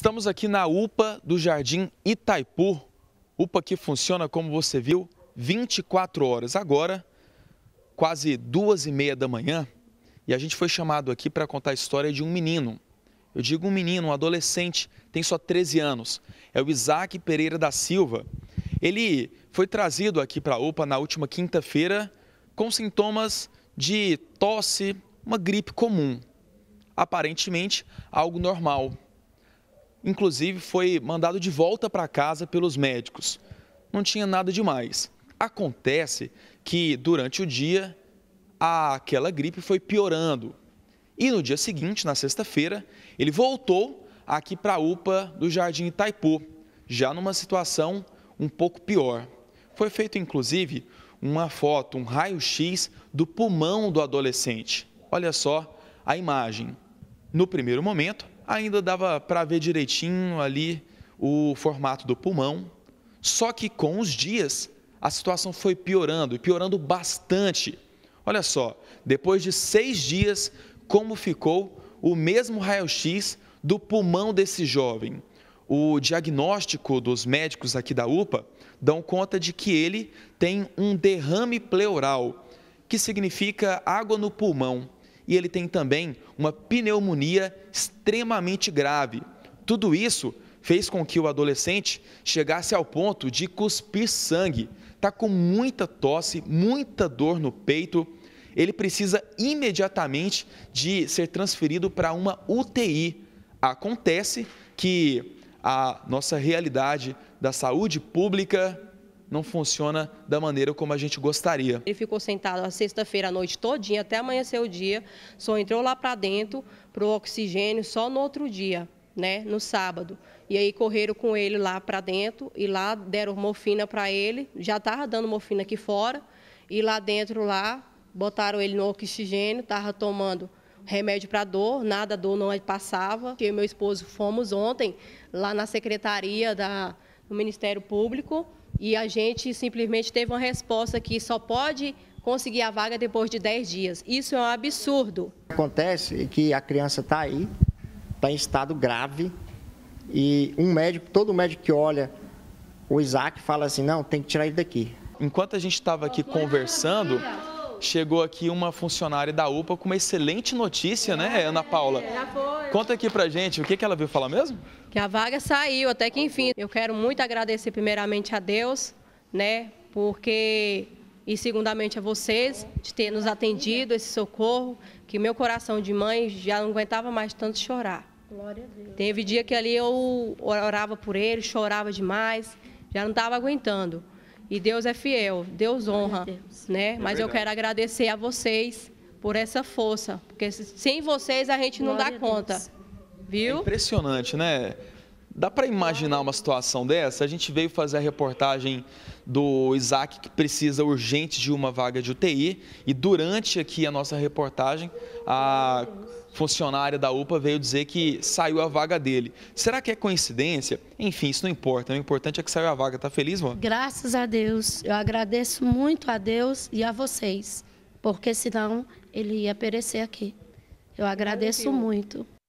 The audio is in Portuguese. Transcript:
Estamos aqui na UPA do Jardim Itaipu, UPA que funciona, como você viu, 24 horas. Agora, quase duas e meia da manhã, e a gente foi chamado aqui para contar a história de um menino. Eu digo um menino, um adolescente, tem só 13 anos. É o Isaac Pereira da Silva. Ele foi trazido aqui para a UPA na última quinta-feira com sintomas de tosse, uma gripe comum. Aparentemente, algo normal inclusive foi mandado de volta para casa pelos médicos. Não tinha nada demais. Acontece que durante o dia aquela gripe foi piorando. E no dia seguinte, na sexta-feira, ele voltou aqui para a UPA do Jardim Itaipu, já numa situação um pouco pior. Foi feito inclusive uma foto, um raio-x do pulmão do adolescente. Olha só a imagem. No primeiro momento, ainda dava para ver direitinho ali o formato do pulmão. Só que com os dias, a situação foi piorando e piorando bastante. Olha só, depois de seis dias, como ficou o mesmo raio-x do pulmão desse jovem? O diagnóstico dos médicos aqui da UPA dão conta de que ele tem um derrame pleural, que significa água no pulmão e ele tem também uma pneumonia extremamente grave. Tudo isso fez com que o adolescente chegasse ao ponto de cuspir sangue. Está com muita tosse, muita dor no peito. Ele precisa imediatamente de ser transferido para uma UTI. Acontece que a nossa realidade da saúde pública não funciona da maneira como a gente gostaria. Ele ficou sentado a sexta-feira à noite todinha, até amanhecer o dia, só entrou lá para dentro para o oxigênio só no outro dia, né, no sábado. E aí correram com ele lá para dentro e lá deram morfina para ele, já estava dando morfina aqui fora, e lá dentro lá botaram ele no oxigênio, estava tomando remédio para dor, nada dor não passava. Eu e meu esposo fomos ontem lá na secretaria da, do Ministério Público, e a gente simplesmente teve uma resposta que só pode conseguir a vaga depois de 10 dias. Isso é um absurdo. Acontece que a criança está aí, está em estado grave, e um médico, todo médico que olha o Isaac fala assim, não, tem que tirar ele daqui. Enquanto a gente estava aqui conversando, chegou aqui uma funcionária da UPA com uma excelente notícia, né, é, né, Ana Paula? Já foi. Conta aqui pra gente, o que, que ela viu falar mesmo? Que a vaga saiu, até que enfim. Eu quero muito agradecer primeiramente a Deus, né, porque... E segundamente a vocês, de ter nos atendido, esse socorro, que meu coração de mãe já não aguentava mais tanto chorar. Glória a Deus. Teve dia que ali eu orava por ele, chorava demais, já não estava aguentando. E Deus é fiel, Deus honra, Deus. né? É Mas verdade. eu quero agradecer a vocês por essa força, porque sem vocês a gente não dá conta. Viu? É impressionante, né? Dá para imaginar uma situação dessa? A gente veio fazer a reportagem do Isaac, que precisa urgente de uma vaga de UTI, e durante aqui a nossa reportagem, a funcionária da UPA veio dizer que saiu a vaga dele. Será que é coincidência? Enfim, isso não importa. O importante é que saiu a vaga. Tá feliz, mano? Graças a Deus. Eu agradeço muito a Deus e a vocês, porque senão ele ia perecer aqui. Eu agradeço muito.